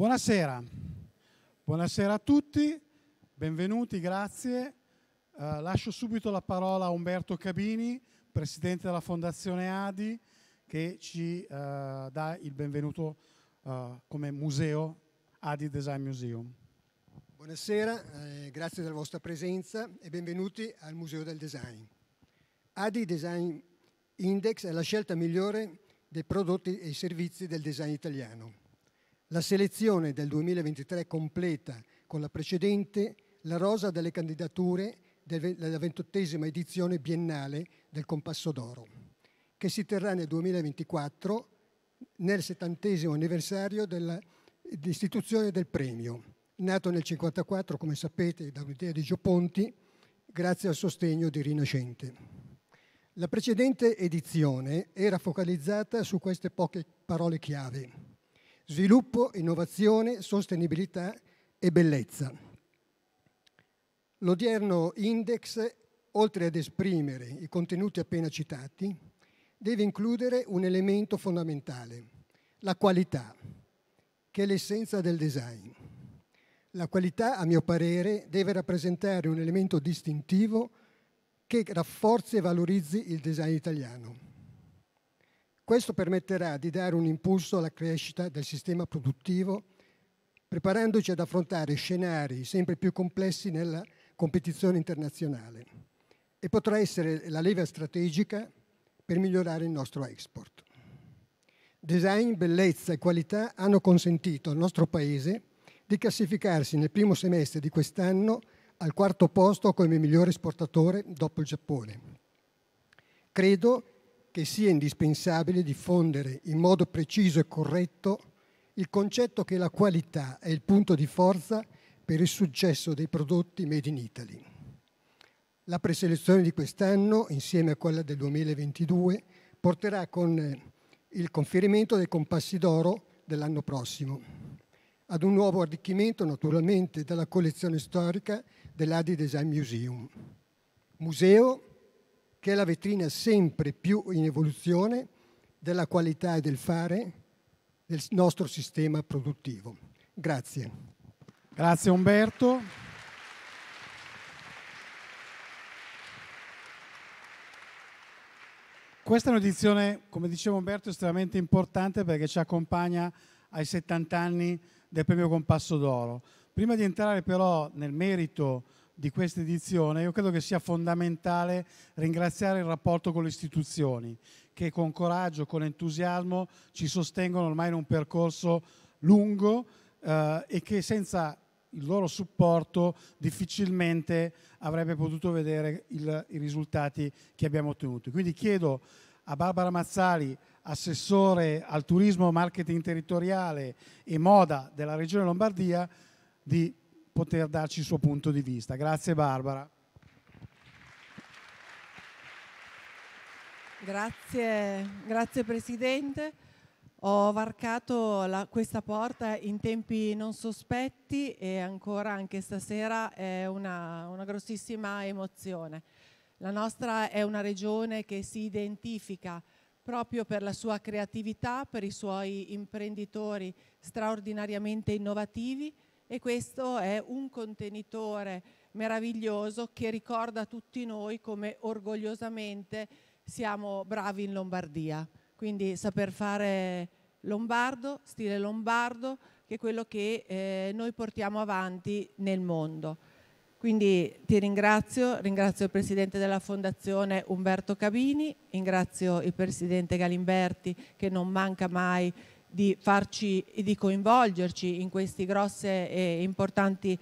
Buonasera, buonasera a tutti, benvenuti, grazie. Uh, lascio subito la parola a Umberto Cabini, presidente della Fondazione Adi, che ci uh, dà il benvenuto uh, come museo Adi Design Museum. Buonasera, eh, grazie della vostra presenza e benvenuti al Museo del Design. Adi Design Index è la scelta migliore dei prodotti e servizi del design italiano la selezione del 2023 completa con la precedente la rosa delle candidature della ventottesima edizione biennale del Compasso d'Oro, che si terrà nel 2024 nel settantesimo anniversario dell'istituzione del premio. Nato nel 1954, come sapete, da un'idea di Gio Ponti, grazie al sostegno di Rinascente. La precedente edizione era focalizzata su queste poche parole chiave sviluppo, innovazione, sostenibilità e bellezza. L'odierno index, oltre ad esprimere i contenuti appena citati, deve includere un elemento fondamentale, la qualità, che è l'essenza del design. La qualità, a mio parere, deve rappresentare un elemento distintivo che rafforzi e valorizzi il design italiano. Questo permetterà di dare un impulso alla crescita del sistema produttivo, preparandoci ad affrontare scenari sempre più complessi nella competizione internazionale e potrà essere la leva strategica per migliorare il nostro export. Design, bellezza e qualità hanno consentito al nostro Paese di classificarsi nel primo semestre di quest'anno al quarto posto come migliore esportatore dopo il Giappone. Credo che che sia indispensabile diffondere in modo preciso e corretto il concetto che la qualità è il punto di forza per il successo dei prodotti made in Italy. La preselezione di quest'anno, insieme a quella del 2022, porterà con il conferimento dei compassi d'oro dell'anno prossimo, ad un nuovo arricchimento naturalmente della collezione storica dell'Adi Design Museum, museo che è la vetrina sempre più in evoluzione della qualità e del fare del nostro sistema produttivo. Grazie. Grazie Umberto. Questa è un'edizione, come diceva Umberto, estremamente importante perché ci accompagna ai 70 anni del premio Compasso d'Oro. Prima di entrare però nel merito di questa edizione, io credo che sia fondamentale ringraziare il rapporto con le istituzioni che con coraggio, con entusiasmo ci sostengono ormai in un percorso lungo eh, e che senza il loro supporto difficilmente avrebbe potuto vedere il, i risultati che abbiamo ottenuto. Quindi chiedo a Barbara Mazzali, assessore al turismo, marketing territoriale e moda della Regione Lombardia, di poter darci il suo punto di vista. Grazie Barbara. Grazie, grazie Presidente. Ho varcato la, questa porta in tempi non sospetti e ancora anche stasera è una, una grossissima emozione. La nostra è una regione che si identifica proprio per la sua creatività, per i suoi imprenditori straordinariamente innovativi, e questo è un contenitore meraviglioso che ricorda a tutti noi come orgogliosamente siamo bravi in Lombardia. Quindi saper fare lombardo, stile lombardo, che è quello che eh, noi portiamo avanti nel mondo. Quindi ti ringrazio, ringrazio il Presidente della Fondazione Umberto Cabini, ringrazio il Presidente Galimberti che non manca mai di farci e di coinvolgerci in queste grosse e importanti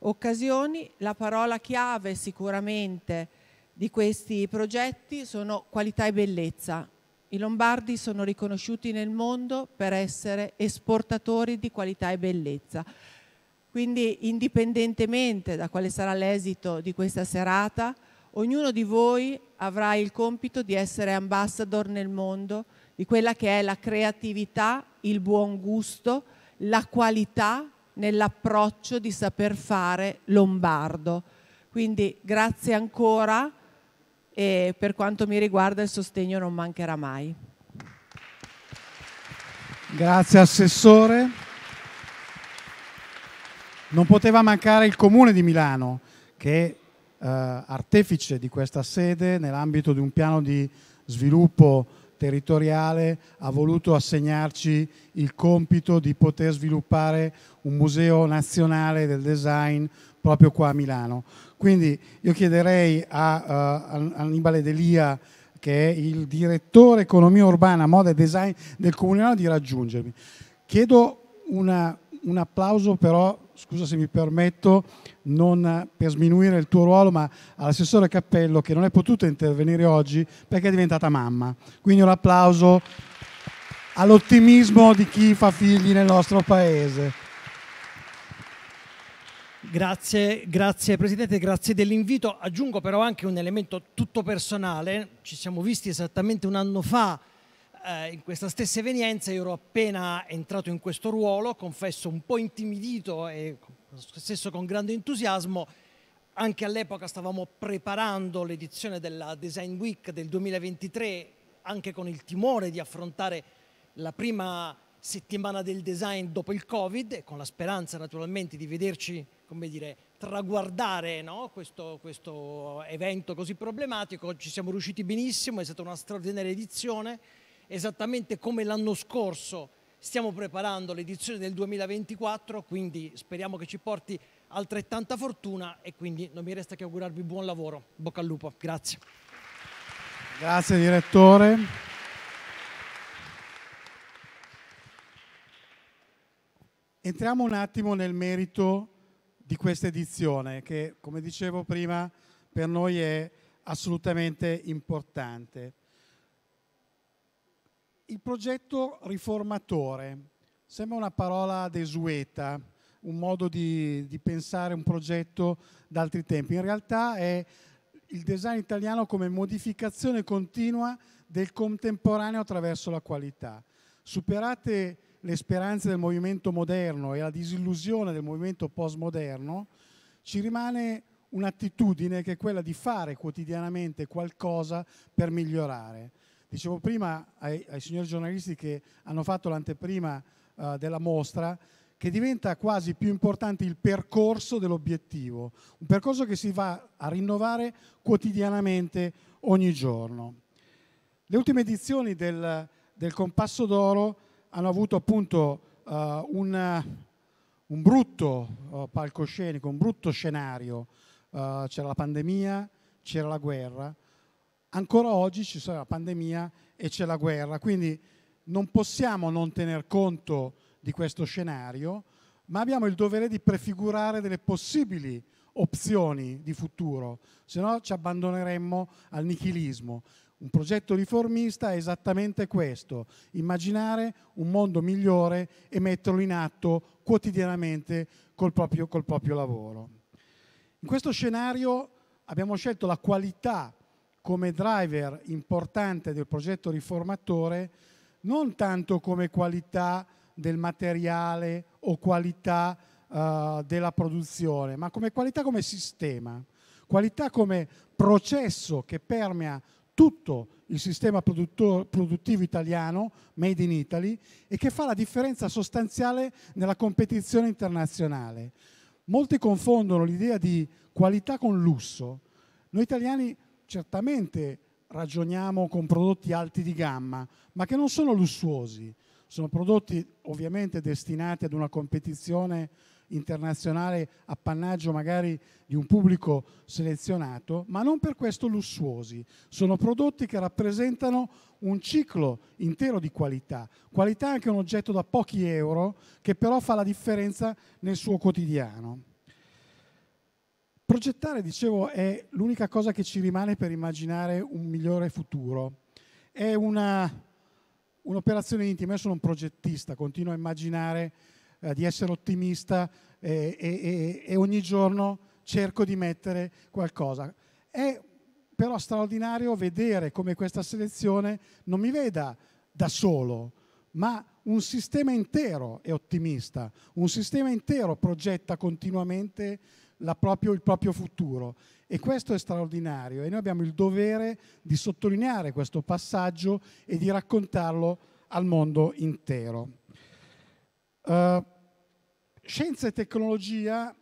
occasioni. La parola chiave sicuramente di questi progetti sono qualità e bellezza. I Lombardi sono riconosciuti nel mondo per essere esportatori di qualità e bellezza. Quindi indipendentemente da quale sarà l'esito di questa serata, ognuno di voi avrà il compito di essere ambassador nel mondo di quella che è la creatività, il buon gusto, la qualità nell'approccio di saper fare lombardo. Quindi grazie ancora e per quanto mi riguarda il sostegno non mancherà mai. Grazie Assessore. Non poteva mancare il Comune di Milano che è eh, artefice di questa sede nell'ambito di un piano di sviluppo territoriale ha voluto assegnarci il compito di poter sviluppare un museo nazionale del design proprio qua a Milano. Quindi io chiederei a uh, eh, Annibale Delia, che è il direttore economia urbana, moda e design del Comunale, di raggiungermi. Chiedo una, un applauso però scusa se mi permetto, non eh, per sminuire il tuo ruolo, ma all'assessore Cappello che non è potuta intervenire oggi perché è diventata mamma. Quindi un applauso all'ottimismo di chi fa figli nel nostro paese. Grazie, grazie Presidente, grazie dell'invito. Aggiungo però anche un elemento tutto personale. Ci siamo visti esattamente un anno fa eh, in questa stessa evenienza io ero appena entrato in questo ruolo, confesso un po' intimidito e stesso con grande entusiasmo, anche all'epoca stavamo preparando l'edizione della Design Week del 2023, anche con il timore di affrontare la prima settimana del design dopo il Covid, con la speranza naturalmente di vederci, come dire, traguardare no? questo, questo evento così problematico. Ci siamo riusciti benissimo, è stata una straordinaria edizione esattamente come l'anno scorso stiamo preparando l'edizione del 2024, quindi speriamo che ci porti altrettanta fortuna e quindi non mi resta che augurarvi buon lavoro. Bocca al lupo, grazie. Grazie direttore. Entriamo un attimo nel merito di questa edizione che, come dicevo prima, per noi è assolutamente importante il progetto riformatore. Sembra una parola desueta, un modo di, di pensare un progetto da altri tempi. In realtà è il design italiano come modificazione continua del contemporaneo attraverso la qualità. Superate le speranze del movimento moderno e la disillusione del movimento postmoderno, ci rimane un'attitudine che è quella di fare quotidianamente qualcosa per migliorare. Dicevo prima ai, ai signori giornalisti che hanno fatto l'anteprima eh, della mostra che diventa quasi più importante il percorso dell'obiettivo, un percorso che si va a rinnovare quotidianamente ogni giorno. Le ultime edizioni del, del Compasso d'Oro hanno avuto appunto uh, un, un, brutto uh, palcoscenico, un brutto scenario. Uh, c'era la pandemia, c'era la guerra, ancora oggi ci sarà la pandemia e c'è la guerra, quindi non possiamo non tener conto di questo scenario, ma abbiamo il dovere di prefigurare delle possibili opzioni di futuro, se no ci abbandoneremmo al nichilismo. Un progetto riformista è esattamente questo, immaginare un mondo migliore e metterlo in atto quotidianamente col proprio, col proprio lavoro. In questo scenario abbiamo scelto la qualità come driver importante del progetto riformatore non tanto come qualità del materiale o qualità uh, della produzione, ma come qualità come sistema, qualità come processo che permea tutto il sistema produttivo italiano, made in Italy, e che fa la differenza sostanziale nella competizione internazionale. Molti confondono l'idea di qualità con lusso. Noi italiani certamente ragioniamo con prodotti alti di gamma, ma che non sono lussuosi. Sono prodotti ovviamente destinati ad una competizione internazionale appannaggio magari di un pubblico selezionato, ma non per questo lussuosi. Sono prodotti che rappresentano un ciclo intero di qualità. Qualità è anche un oggetto da pochi euro che però fa la differenza nel suo quotidiano. Progettare, dicevo, è l'unica cosa che ci rimane per immaginare un migliore futuro. È un'operazione intima, io sono un progettista, continuo a immaginare eh, di essere ottimista eh, e, e, e ogni giorno cerco di mettere qualcosa. È però straordinario vedere come questa selezione non mi veda da solo, ma un sistema intero è ottimista, un sistema intero progetta continuamente proprio, il proprio futuro. E questo è straordinario e noi abbiamo il dovere di sottolineare questo passaggio e di raccontarlo al mondo intero. Uh, scienza e tecnologia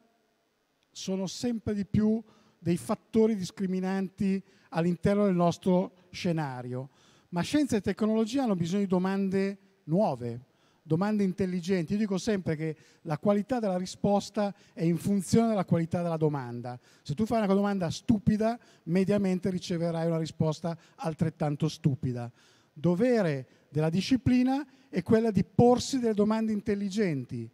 sono sempre di più dei fattori discriminanti all'interno del nostro scenario, ma scienza e tecnologia hanno bisogno di domande nuove, domande intelligenti. Io dico sempre che la qualità della risposta è in funzione della qualità della domanda. Se tu fai una domanda stupida, mediamente riceverai una risposta altrettanto stupida. Dovere della disciplina è quella di porsi delle domande intelligenti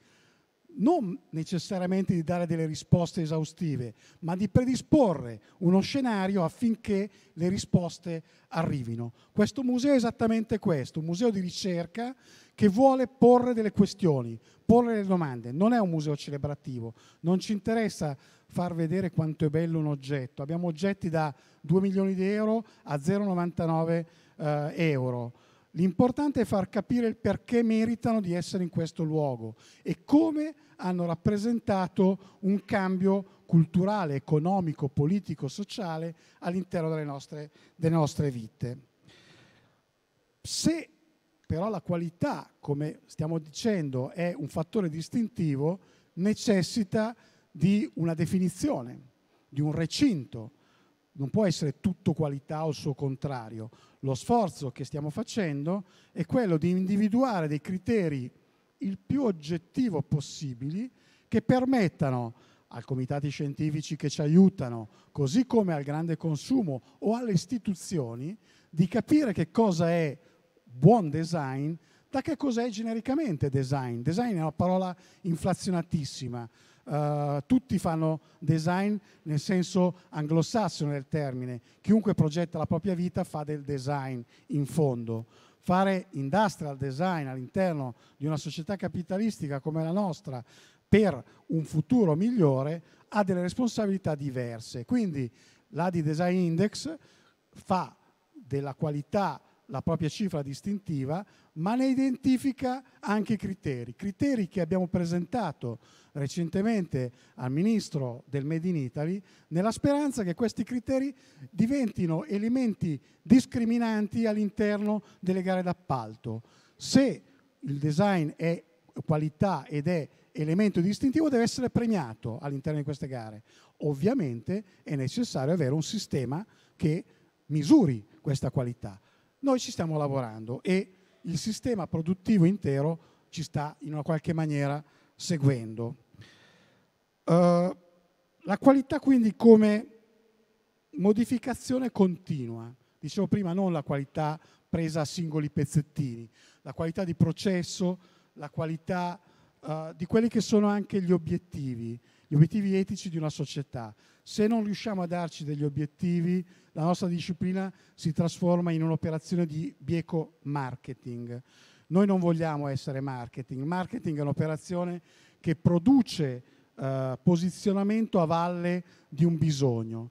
non necessariamente di dare delle risposte esaustive, ma di predisporre uno scenario affinché le risposte arrivino. Questo museo è esattamente questo, un museo di ricerca che vuole porre delle questioni, porre delle domande. Non è un museo celebrativo, non ci interessa far vedere quanto è bello un oggetto. Abbiamo oggetti da 2 milioni di euro a 0,99 eh, euro. L'importante è far capire il perché meritano di essere in questo luogo e come hanno rappresentato un cambio culturale, economico, politico, sociale all'interno delle nostre, delle nostre vite. Se però la qualità, come stiamo dicendo, è un fattore distintivo, necessita di una definizione, di un recinto. Non può essere tutto qualità o il suo contrario lo sforzo che stiamo facendo è quello di individuare dei criteri il più oggettivo possibili che permettano ai comitati scientifici che ci aiutano, così come al grande consumo o alle istituzioni, di capire che cosa è buon design da che cos'è genericamente design. Design è una parola inflazionatissima, eh, tutti fanno design nel senso anglosassone del termine, chiunque progetta la propria vita fa del design in fondo. Fare industrial design all'interno di una società capitalistica come la nostra per un futuro migliore ha delle responsabilità diverse. Quindi l'ADI Design Index fa della qualità la propria cifra distintiva, ma ne identifica anche i criteri, criteri che abbiamo presentato recentemente al Ministro del Made in Italy, nella speranza che questi criteri diventino elementi discriminanti all'interno delle gare d'appalto. Se il design è qualità ed è elemento distintivo deve essere premiato all'interno di queste gare. Ovviamente è necessario avere un sistema che misuri questa qualità. Noi ci stiamo lavorando e il sistema produttivo intero ci sta in una qualche maniera seguendo. Uh, la qualità quindi come modificazione continua, dicevo prima non la qualità presa a singoli pezzettini, la qualità di processo, la qualità uh, di quelli che sono anche gli obiettivi, gli obiettivi etici di una società. Se non riusciamo a darci degli obiettivi, la nostra disciplina si trasforma in un'operazione di bieco marketing. Noi non vogliamo essere marketing. Marketing è un'operazione che produce eh, posizionamento a valle di un bisogno.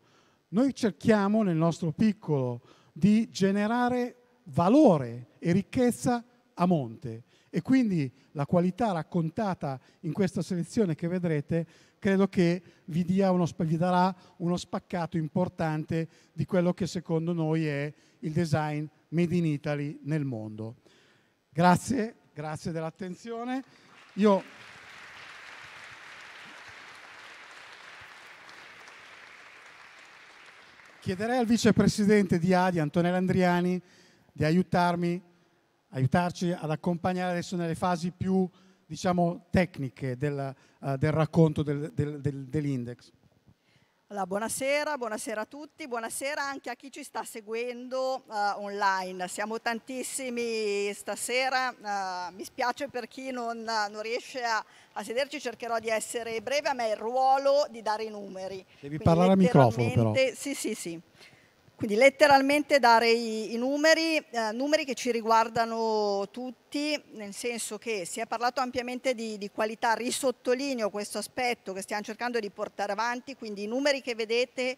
Noi cerchiamo nel nostro piccolo di generare valore e ricchezza a monte e quindi la qualità raccontata in questa selezione che vedrete credo che vi, dia uno, vi darà uno spaccato importante di quello che secondo noi è il design made in Italy nel mondo. Grazie, grazie dell'attenzione. Io chiederei al vicepresidente di ADI, Antonella Andriani, di aiutarmi, aiutarci ad accompagnare adesso nelle fasi più diciamo, tecniche del, uh, del racconto del, del, dell'index. Allora, buonasera, buonasera a tutti, buonasera anche a chi ci sta seguendo uh, online. Siamo tantissimi stasera, uh, mi spiace per chi non, non riesce a, a, sederci, cercherò di essere breve, a me è il ruolo di dare i numeri. Devi Quindi parlare al microfono però. Sì, sì, sì. Quindi letteralmente dare i, i numeri, eh, numeri che ci riguardano tutti, nel senso che si è parlato ampiamente di, di, qualità, risottolineo questo aspetto che stiamo cercando di portare avanti, quindi i numeri che vedete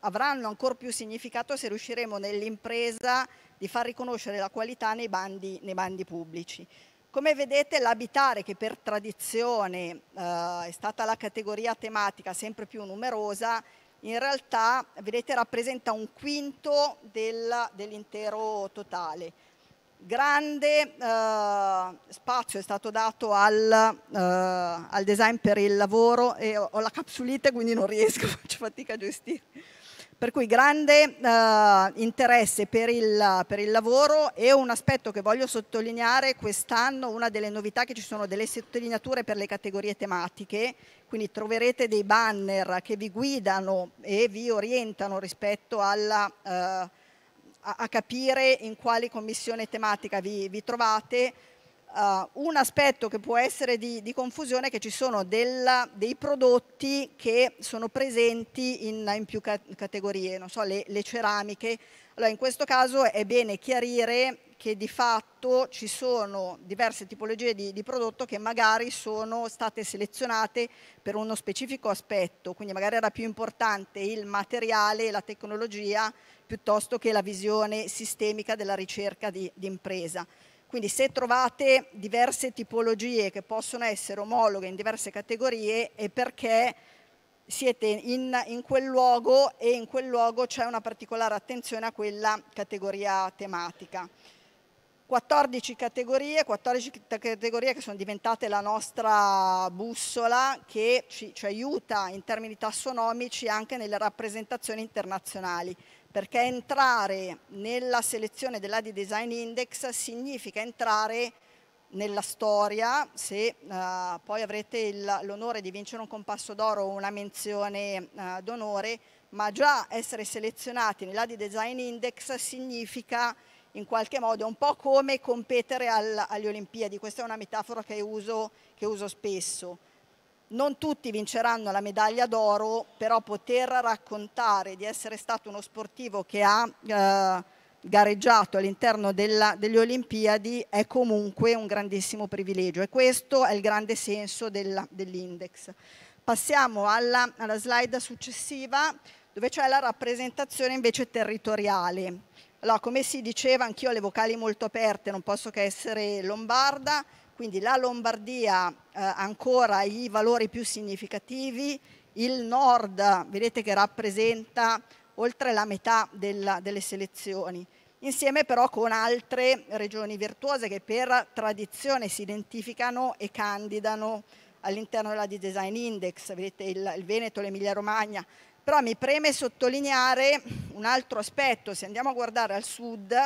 avranno ancora più significato se riusciremo nell'impresa di far riconoscere la qualità nei bandi, nei bandi pubblici. Come vedete l'abitare che per tradizione eh, è stata la categoria tematica sempre più numerosa in realtà vedete rappresenta un quinto del, dell'intero totale. Grande eh, spazio è stato dato al, eh, al, design per il lavoro e ho, ho la capsulite quindi non riesco, faccio fatica a gestire per cui grande eh, interesse per il, per il lavoro e un aspetto che voglio sottolineare quest'anno, una delle novità che ci sono delle sottolineature per le categorie tematiche, quindi troverete dei banner che vi guidano e vi orientano rispetto alla... Eh, a, capire in quale commissione tematica vi, vi trovate, Uh, un aspetto che può essere di, di confusione è che ci sono della, dei prodotti che sono presenti in, in più ca categorie, non so, le, le, ceramiche. Allora, in questo caso è bene chiarire che di fatto ci sono diverse tipologie di, di prodotto che magari sono state selezionate per uno specifico aspetto, quindi magari era più importante il materiale la tecnologia piuttosto che la visione sistemica della ricerca di, di impresa. Quindi se trovate diverse tipologie che possono essere omologhe in diverse categorie è perché siete in, in quel luogo e in quel luogo c'è una particolare attenzione a quella categoria tematica. 14 categorie, 14 categorie che sono diventate la nostra bussola che ci, ci aiuta in termini tassonomici anche nelle rappresentazioni internazionali perché entrare nella selezione dell'Adi Design Index significa entrare nella storia, se uh, poi avrete l'onore di vincere un compasso d'oro o una menzione uh, d'onore, ma già essere selezionati nell'Adi Design Index significa in qualche modo un po' come competere al, alle Olimpiadi, questa è una metafora che uso, che uso spesso non tutti vinceranno la medaglia d'oro, però poter raccontare di essere stato uno sportivo che ha eh, gareggiato all'interno delle Olimpiadi è comunque un grandissimo privilegio e questo è il grande senso dell'index. Passiamo alla, alla slide successiva dove c'è la rappresentazione invece territoriale. Allora, come si diceva, anch'io ho le vocali molto aperte, non posso che essere lombarda, quindi la Lombardia eh, ancora i valori più significativi, il nord vedete che rappresenta oltre la metà della, delle selezioni, insieme però con altre regioni virtuose che per tradizione si identificano e candidano all'interno della D-Design Index, vedete il, il Veneto, l'Emilia Romagna, però mi preme sottolineare un altro aspetto, se andiamo a guardare al sud,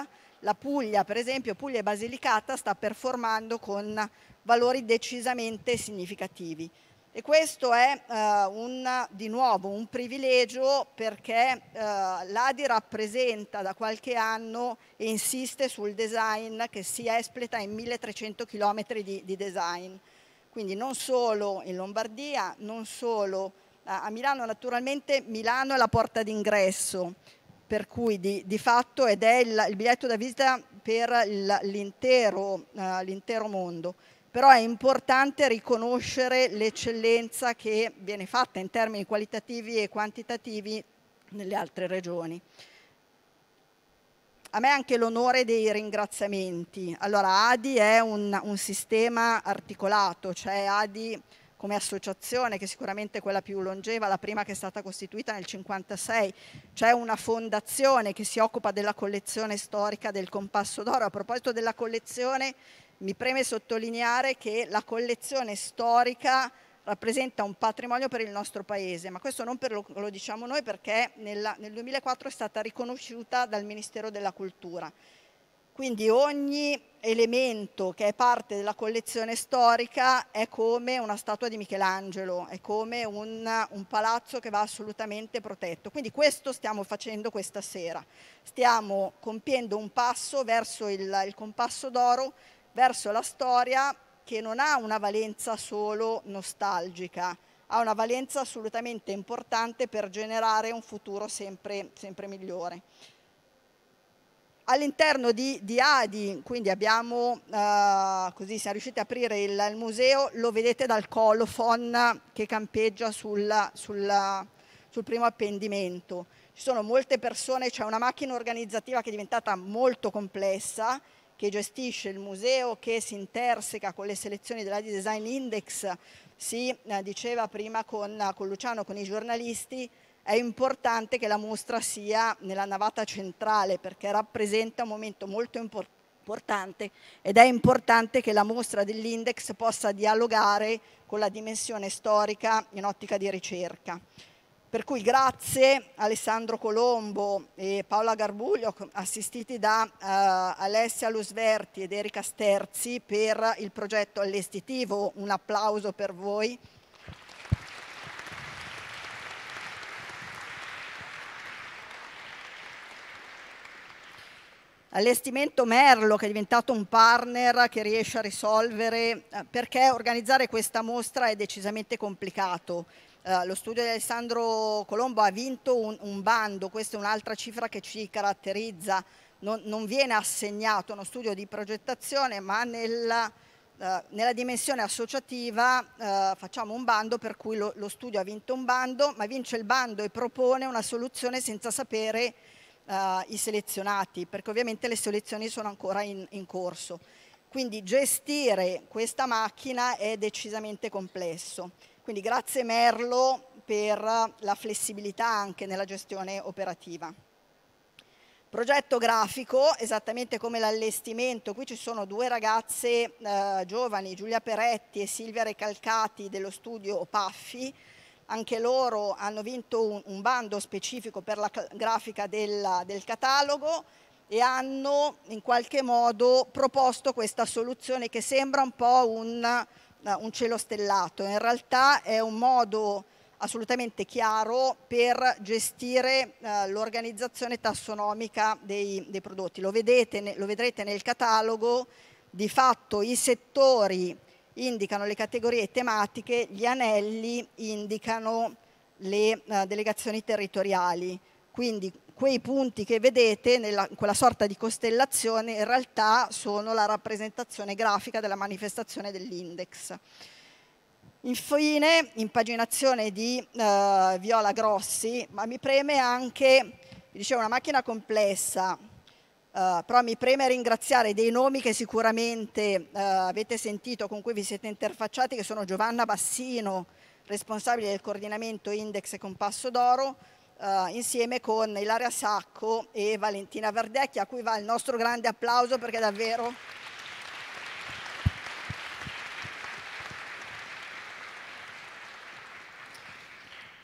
la Puglia, per esempio, Puglia e Basilicata sta performando con valori decisamente significativi. E questo è eh, un, di nuovo un privilegio perché eh, l'ADI rappresenta da qualche anno e insiste sul design che si espleta in 1300 km di, di design. Quindi non solo in Lombardia, non solo a Milano, naturalmente Milano è la porta d'ingresso, per cui di, di fatto ed è il, il, biglietto da visita per l'intero, uh, mondo. Però è importante riconoscere l'eccellenza che viene fatta in termini qualitativi e quantitativi nelle altre regioni. A me anche l'onore dei ringraziamenti. Allora, ADI è un, un sistema articolato, cioè ADI come associazione, che è sicuramente quella più longeva, la prima che è stata costituita nel 1956. C'è una fondazione che si occupa della collezione storica del Compasso d'Oro. A proposito della collezione, mi preme sottolineare che la collezione storica rappresenta un patrimonio per il nostro Paese, ma questo non lo, lo, diciamo noi perché nella, nel 2004 è stata riconosciuta dal Ministero della Cultura. Quindi ogni elemento che è parte della collezione storica è come una statua di Michelangelo, è come un, un, palazzo che va assolutamente protetto. Quindi questo stiamo facendo questa sera. Stiamo compiendo un passo verso il, il compasso d'oro, verso la storia che non ha una valenza solo nostalgica, ha una valenza assolutamente importante per generare un futuro sempre, sempre migliore. All'interno di, di, Adi, quindi abbiamo, eh, così siamo riusciti ad aprire il, il, museo, lo vedete dal colofon che campeggia sul, sulla, sul primo appendimento. Ci sono molte persone, c'è cioè una macchina organizzativa che è diventata molto complessa, che gestisce il museo, che si interseca con le selezioni dell'Adi Design Index, si eh, diceva prima con, con Luciano, con i giornalisti, è importante che la mostra sia nella navata centrale perché rappresenta un momento molto importante ed è importante che la mostra dell'index possa dialogare con la dimensione storica in ottica di ricerca. Per cui grazie Alessandro Colombo e Paola Garbuglio, assistiti da uh, Alessia Lusverti ed Erika Sterzi per il progetto allestitivo, un applauso per voi. allestimento Merlo che è diventato un partner che riesce a risolvere eh, perché organizzare questa mostra è decisamente complicato. Uh, lo studio di Alessandro Colombo ha vinto un, un bando, questa è un'altra cifra che ci caratterizza, non, non, viene assegnato uno studio di progettazione ma nella, uh, nella dimensione associativa uh, facciamo un bando per cui lo, lo studio ha vinto un bando ma vince il bando e propone una soluzione senza sapere eh, i selezionati, perché ovviamente le selezioni sono ancora in, in corso. Quindi gestire questa macchina è decisamente complesso. Quindi grazie Merlo per la flessibilità anche nella gestione operativa. Progetto grafico, esattamente come l'allestimento, qui ci sono due ragazze eh, giovani, Giulia Peretti e Silvia Recalcati dello studio Paffi, anche loro hanno vinto un, un bando specifico per la grafica della, del catalogo e hanno in qualche modo proposto questa soluzione che sembra un po' un, eh, un cielo stellato, in realtà è un modo assolutamente chiaro per gestire eh, l'organizzazione tassonomica dei, dei prodotti. Lo, vedete, lo, vedrete nel catalogo, di fatto i settori indicano le categorie tematiche, gli anelli indicano le eh, delegazioni territoriali. Quindi quei punti che vedete nella, quella sorta di costellazione in realtà sono la rappresentazione grafica della manifestazione dell'index. Infine, impaginazione di eh, Viola Grossi, ma mi preme anche, dicevo, una macchina complessa, eh, però mi preme ringraziare dei nomi che sicuramente uh, avete sentito, con cui vi siete interfacciati, che sono Giovanna Bassino, responsabile del coordinamento Index e Compasso d'Oro, uh, insieme con Ilaria Sacco e Valentina Verdecchi, a cui va il nostro grande applauso perché davvero...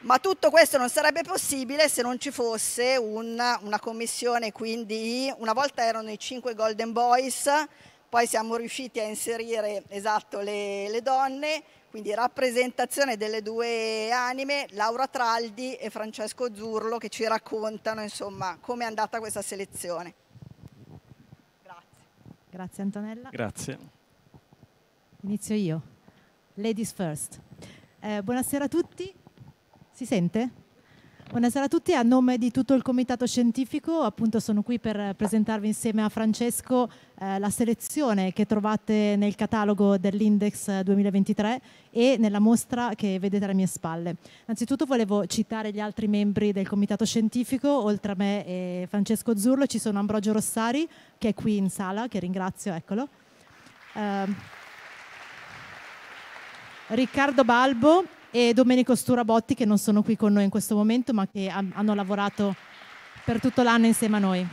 Ma tutto questo non sarebbe possibile se non ci fosse una, una commissione, quindi una volta erano i cinque Golden Boys, poi siamo riusciti a inserire esatto, le, le donne, quindi rappresentazione delle due anime, Laura Traldi e Francesco Zurlo che ci raccontano insomma come è andata questa selezione. Grazie. Grazie Antonella. Grazie. Inizio io. Ladies first. Eh, buonasera a tutti. Si sente? Buonasera a tutti, a nome di tutto il comitato scientifico appunto sono qui per presentarvi insieme a Francesco eh, la selezione che trovate nel catalogo dell'Index 2023 e nella mostra che vedete alle mie spalle. Innanzitutto volevo citare gli altri membri del comitato scientifico, oltre a me e Francesco Zurlo ci sono Ambrogio Rossari che è qui in sala, che ringrazio, eccolo. Eh, Riccardo Balbo e Domenico Sturabotti che non sono qui con noi in questo momento ma che hanno lavorato per tutto l'anno insieme a noi.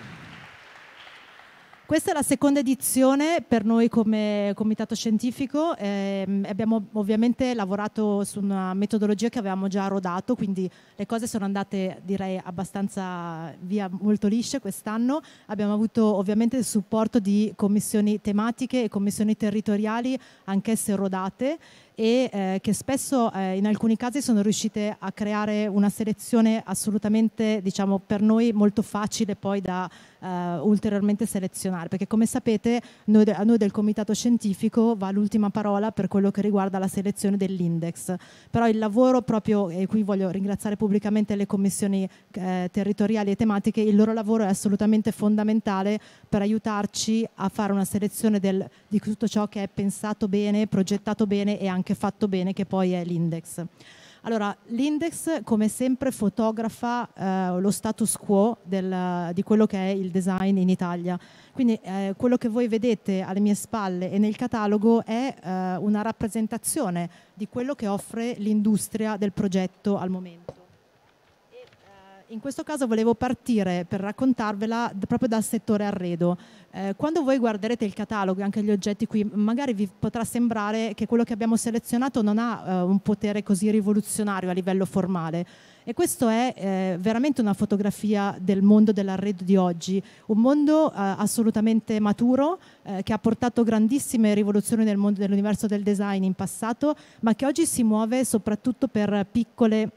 Questa è la seconda edizione per noi come comitato scientifico, eh, abbiamo ovviamente lavorato su una metodologia che avevamo già rodato, quindi le cose sono andate direi abbastanza via molto lisce quest'anno, abbiamo avuto ovviamente il supporto di commissioni tematiche e commissioni territoriali, anch'esse rodate e eh, che spesso eh, in alcuni casi sono riuscite a creare una selezione assolutamente diciamo per noi molto facile poi da eh, ulteriormente selezionare perché come sapete noi a noi del comitato scientifico va l'ultima parola per quello che riguarda la selezione dell'index però il lavoro proprio e qui voglio ringraziare pubblicamente le commissioni eh, territoriali e tematiche il loro lavoro è assolutamente fondamentale per aiutarci a fare una selezione del, di tutto ciò che è pensato bene progettato bene e anche che è fatto bene, che poi è l'index. Allora, l'index come sempre fotografa eh, lo status quo del, di quello che è il design in Italia. Quindi eh, quello che voi vedete alle mie spalle e nel catalogo è eh, una rappresentazione di quello che offre l'industria del progetto al momento in questo caso volevo partire per raccontarvela proprio dal settore arredo. Eh, quando voi guarderete il catalogo e anche gli oggetti qui, magari vi potrà sembrare che quello che abbiamo selezionato non ha eh, un potere così rivoluzionario a livello formale. E questa è eh, veramente una fotografia del mondo dell'arredo di oggi, un mondo eh, assolutamente maturo eh, che ha portato grandissime rivoluzioni nel mondo dell'universo del design in passato, ma che oggi si muove soprattutto per piccole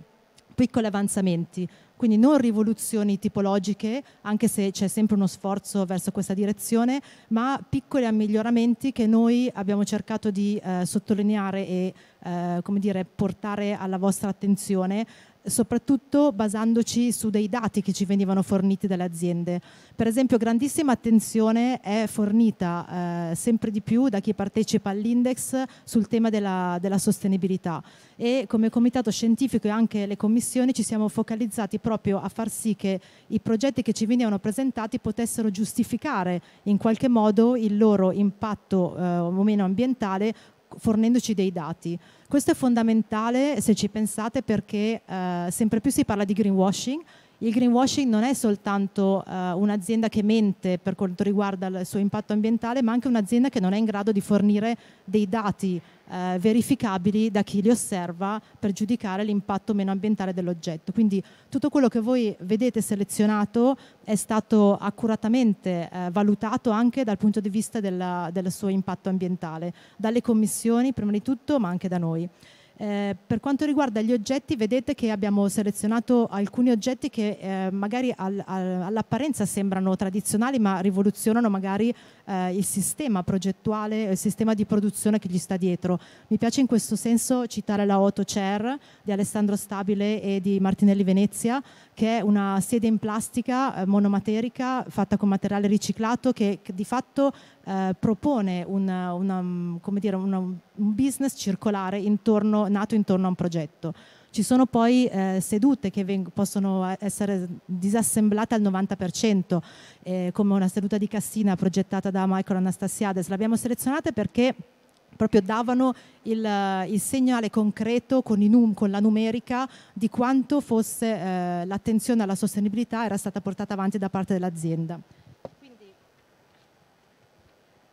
piccoli avanzamenti quindi non rivoluzioni tipologiche, anche se c'è sempre uno sforzo verso questa direzione, ma piccoli miglioramenti che noi abbiamo cercato di eh, sottolineare e eh, dire, portare alla vostra attenzione soprattutto basandoci su dei dati che ci venivano forniti dalle aziende. Per esempio grandissima attenzione è fornita eh, sempre di più da chi partecipa all'index sul tema della, della, sostenibilità e come comitato scientifico e anche le commissioni ci siamo focalizzati proprio a far sì che i progetti che ci venivano presentati potessero giustificare in qualche modo il loro impatto eh, o meno ambientale fornendoci dei dati. Questo è fondamentale se ci pensate perché eh, sempre più si parla di greenwashing, il greenwashing non è soltanto uh, un'azienda che mente per quanto riguarda il suo impatto ambientale, ma anche un'azienda che non è in grado di fornire dei dati uh, verificabili da chi li osserva per giudicare l'impatto meno ambientale dell'oggetto. Quindi tutto quello che voi vedete selezionato è stato accuratamente uh, valutato anche dal punto di vista della, del suo impatto ambientale, dalle commissioni prima di tutto, ma anche da noi. Eh, per quanto riguarda gli oggetti, vedete che abbiamo selezionato alcuni oggetti che eh, magari al, al, all'apparenza sembrano tradizionali, ma rivoluzionano magari eh, il sistema progettuale, il sistema di produzione che gli sta dietro. Mi piace in questo senso citare la Otto Chair di Alessandro Stabile e di Martinelli Venezia, che è una sedia in plastica eh, monomaterica fatta con materiale riciclato che, che di fatto eh, propone una, una, dire, una, un business circolare intorno, nato intorno a un progetto. Ci sono poi eh, sedute che possono eh, essere disassemblate al 90%, eh, come una seduta di Cassina progettata da Michael Anastasiades. L'abbiamo selezionata perché proprio davano il, eh, il, segnale concreto con, num, con, la numerica di quanto fosse eh, l'attenzione alla sostenibilità era stata portata avanti da parte dell'azienda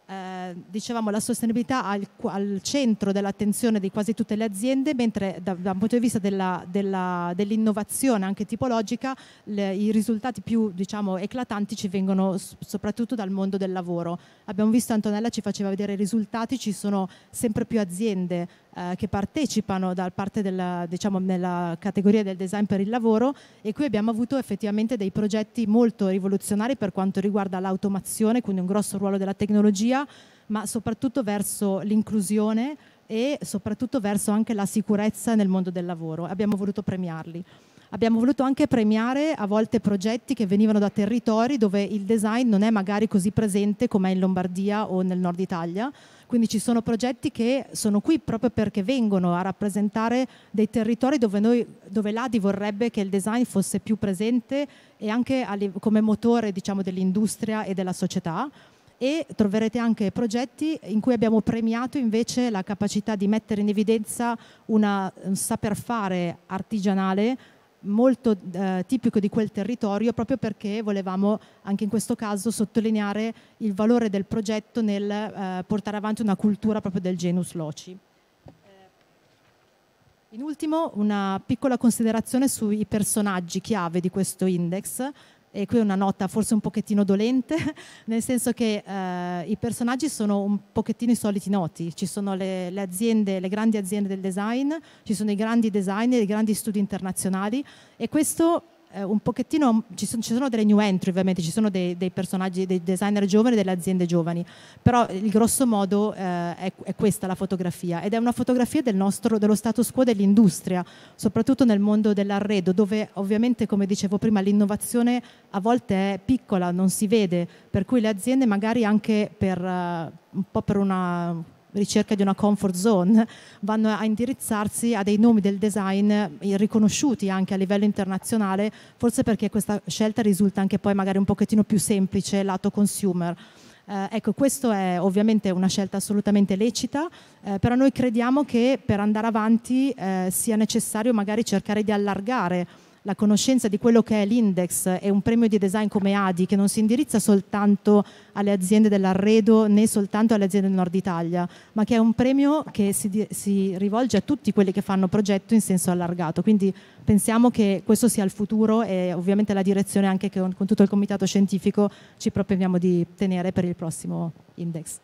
eh, dicevamo, la sostenibilità al, al centro dell'attenzione di quasi tutte le aziende, mentre da, da un punto di vista della, della, dell'innovazione anche tipologica le, i risultati più diciamo, eclatanti ci vengono soprattutto dal mondo del lavoro. Abbiamo visto Antonella ci faceva vedere i risultati, ci sono sempre più aziende eh, che partecipano da parte della, diciamo, nella categoria del design per il lavoro e qui abbiamo avuto effettivamente dei progetti molto rivoluzionari per quanto riguarda l'automazione, quindi un grosso ruolo della tecnologia, ma soprattutto verso l'inclusione e soprattutto verso anche la sicurezza nel mondo del lavoro. Abbiamo voluto premiarli. Abbiamo voluto anche premiare a volte progetti che venivano da territori dove il design non è magari così presente come è in Lombardia o nel nord Italia, quindi ci sono progetti che sono qui proprio perché vengono a rappresentare dei territori dove, noi, dove l'ADI vorrebbe che il design fosse più presente e anche come motore diciamo, dell'industria e della società e troverete anche progetti in cui abbiamo premiato invece la capacità di mettere in evidenza una, un saper fare artigianale molto eh, tipico di quel territorio proprio perché volevamo anche in questo caso sottolineare il valore del progetto nel eh, portare avanti una cultura proprio del genus loci. Eh, in ultimo una piccola considerazione sui personaggi chiave di questo index e qui è una nota forse un pochettino dolente, nel senso che eh, i personaggi sono un pochettino i soliti noti, ci sono le, le, aziende, le grandi aziende del design, ci sono i grandi designer, i grandi studi internazionali e questo eh, un pochettino ci sono, ci sono, delle new entry ovviamente, ci sono dei, dei, personaggi, dei designer giovani, delle aziende giovani, però il grosso modo eh, è, è, questa la fotografia ed è una fotografia del nostro, dello status quo dell'industria, soprattutto nel mondo dell'arredo dove ovviamente come dicevo prima l'innovazione a volte è piccola, non si vede, per cui le aziende magari anche per, uh, un po' per una ricerca di una comfort zone, vanno a indirizzarsi a dei nomi del design eh, riconosciuti anche a livello internazionale, forse perché questa scelta risulta anche poi magari un pochettino più semplice lato consumer. Eh, ecco, questa è ovviamente una scelta assolutamente lecita, eh, però noi crediamo che per andare avanti eh, sia necessario magari cercare di allargare la conoscenza di quello che è l'index e un premio di design come ADI che non si indirizza soltanto alle aziende dell'arredo né soltanto alle aziende del nord Italia, ma che è un premio che si, si rivolge a tutti quelli che fanno progetto in senso allargato. Quindi pensiamo che questo sia il futuro e ovviamente la direzione anche che con tutto il comitato scientifico ci proponiamo di tenere per il prossimo index.